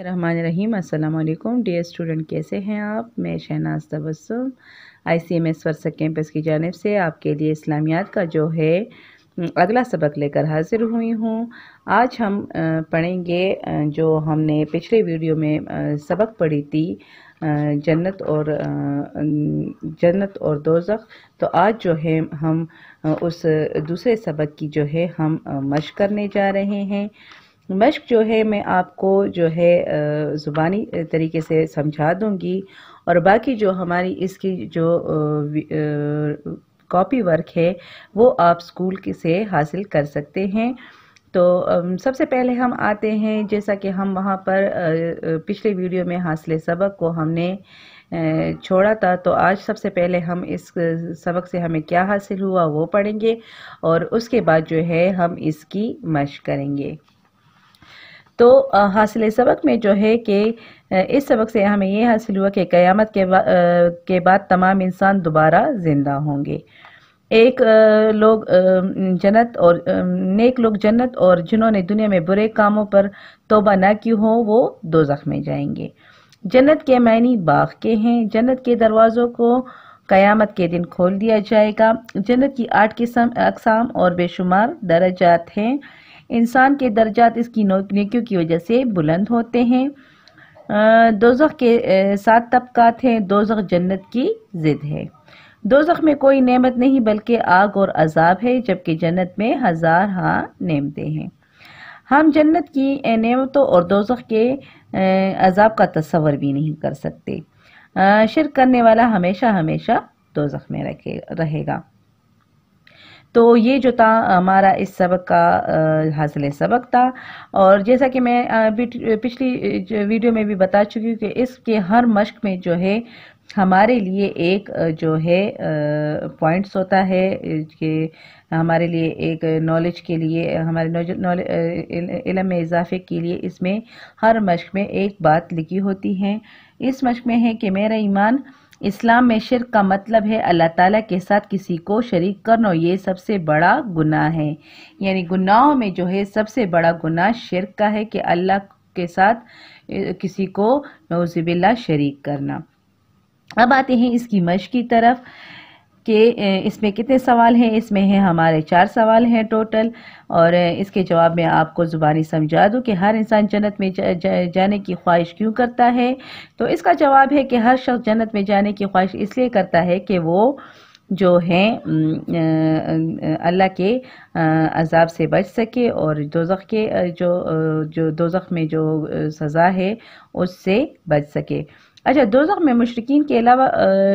रहमान रहीम अस्सलाम वालेकुम dear student कैसे हैं आप मैं Shahnaz Tabassum I C M S Varsha campus की जानब से आपके लिए इस्लामियात का जो है अगला सबक लेकर हाजिर हुई हूँ आज हम पढ़ेंगे जो हमने पिछले वीडियो में सबक पढ़ी थी जन्नत और जन्नत और दोजख तो आज जो है हम उस दूसरे सबक की जो है हम मश करने जा रहे हैं मश्क जो है मैं आपको जो है ज़ुबानी तरीके से समझा दूंगी और बाकी जो हमारी इसकी जो कॉपी वर्क है वो आप स्कूल से हासिल कर सकते हैं तो सबसे पहले हम आते हैं जैसा कि हम वहाँ पर पिछले वीडियो में हासिल सबक को हमने छोड़ा था तो आज सबसे पहले हम इस सबक से हमें क्या हासिल हुआ वो पढ़ेंगे और उसके बाद जो है हम इसकी मश करेंगे तो हासिल सबक में जो है कि इस सबक से हमें यह हासिल हुआ कि क़यामत के, बा, के बाद तमाम इंसान दोबारा ज़िंदा होंगे एक लोग जन्नत और नेक लोग जन्नत और जिन्होंने दुनिया में बुरे कामों पर तोबा ना की हो वो दो में जाएंगे जन्नत के मैनी बाग के हैं जन्नत के दरवाज़ों को क़यामत के दिन खोल दिया जाएगा जन्नत की आठ किस्म अकसाम और बेशुमार दर्जात हैं इंसान के दर्जात इसकी नेकियों की वजह से बुलंद होते हैं दोजख के सात तबकात हैं दोजख जन्नत की ज़िद है दोजख में कोई नेमत नहीं बल्कि आग और अजाब है जबकि जन्नत में हज़ार हाँ नेमतें हैं हम जन्नत की नेमतों और दोजख के अजाब का तस्वर भी नहीं कर सकते शिरक करने वाला हमेशा हमेशा दोजख में रखे रहेगा तो ये जो था हमारा इस सबक का हासिल सबक था और जैसा कि मैं पिछली वीडियो में भी बता चुकी हूँ कि इसके हर मश्क में जो है हमारे लिए एक जो है पॉइंट्स होता है कि हमारे लिए एक नॉलेज के लिए हमारे इलम में इजाफे के लिए इसमें हर मश्क में एक बात लिखी होती है इस मश्क में है कि मेरा ईमान इस्लाम में शिरक का मतलब है अल्लाह ताला के साथ किसी को शरीक करना ये सबसे बड़ा गुनाह है यानी गुनाहों में जो है सबसे बड़ा गुनाह शिरक का है कि अल्लाह के साथ किसी को नौजिबिल्ला शरीक करना अब आते हैं इसकी मश की तरफ कि इसमें कितने सवाल हैं इसमें हैं हमारे चार सवाल हैं टोटल और इसके जवाब में आपको ज़ुबानी समझा दूँ कि हर इंसान जन्नत में जा, जा, जाने की ख्वाहिश क्यों करता है तो इसका जवाब है कि हर शख्स जन्नत में जाने की ख्वाहिश इसलिए करता है कि वो जो हैं अल्लाह के अजाब से बच सके और दोजख के जो जो दोजख में जो सज़ा है उससे बच सके अच्छा दोजख में मशरकिन के अलावा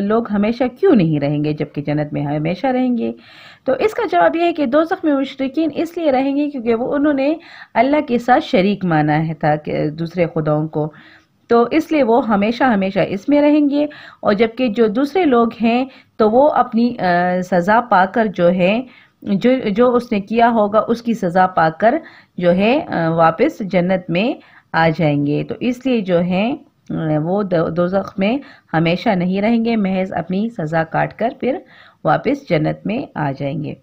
लोग हमेशा क्यों नहीं रहेंगे जबकि जन्नत में हमेशा रहेंगे तो इसका जवाब यह है कि दोजख में मशरकिन इसलिए रहेंगे क्योंकि वो उन्होंने अल्लाह के साथ शरीक माना है था कि दूसरे खुदाओं को तो इसलिए वो हमेशा हमेशा इसमें रहेंगे और जबकि जो दूसरे लोग हैं तो वो अपनी सज़ा पाकर जो है जो जो उसने किया होगा उसकी सज़ा पाकर जो है वापस जन्नत में आ जाएंगे तो इसलिए जो है वो दो जख्म में हमेशा नहीं रहेंगे महज अपनी सज़ा काट कर फिर वापस जन्नत में आ जाएंगे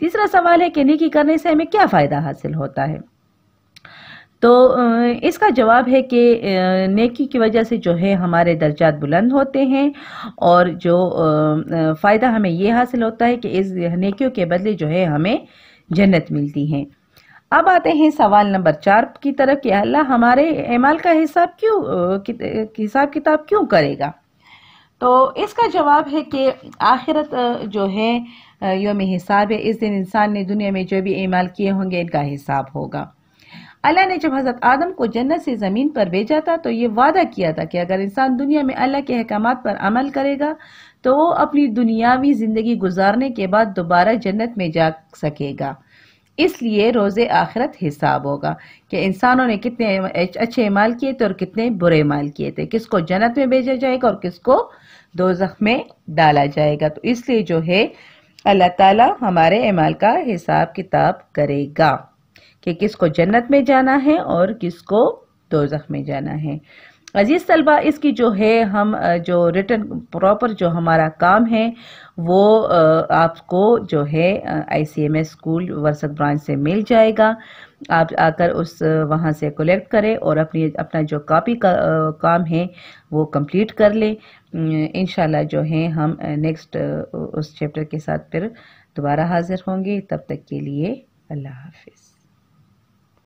तीसरा सवाल है कि नेकी करने से हमें क्या फ़ायदा हासिल होता है तो इसका जवाब है कि नेकी की वजह से जो है हमारे दर्जात बुलंद होते हैं और जो फ़ायदा हमें ये हासिल होता है कि इस नेकियों के बदले जो है हमें जन्नत मिलती है अब आते हैं सवाल नंबर चार की तरफ कि अल्लाह हमारे अमाल का हिसाब क्यों हिसाब किताब क्यों करेगा तो इसका जवाब है कि आखिरत जो है योम हिसाब है इस दिन इंसान ने दुनिया में जो भी अमाल किए होंगे इनका हिसाब होगा अल्लाह ने जब हज़रत आदम को जन्नत से ज़मीन पर भेजा था तो ये वादा किया था कि अगर इंसान दुनिया में अल्लाह के अहकाम पर अमल करेगा तो वो अपनी दुनियावी ज़िंदगी गुजारने के बाद दोबारा जन्नत में जा सकेगा इसलिए रोज़ आखिरत हिसाब होगा कि इंसानों ने कितने अच्छे माल किए थे और कितने बुरे माल किए थे किसको जन्नत में भेजा जाएगा और किसको दो में डाला जाएगा तो इसलिए जो है अल्लाह ताला हमारे अमाल का हिसाब किताब करेगा कि किसको जन्नत में जाना है और किसको दो में जाना है अज़ीज़ तलबा इसकी जो है हम जो रिटर्न प्रॉपर जो हमारा काम है वो आपको जो है I C M S school वर्सक ब्रांच से मिल जाएगा आप आकर उस वहाँ से कलेक्ट करें और अपनी अपना जो कापी का आ, काम है वो कंप्लीट कर लें इन जो है हम नेक्स्ट उस चैप्टर के साथ फिर दोबारा हाज़िर होंगे तब तक के लिए अल्लाह हाफिज़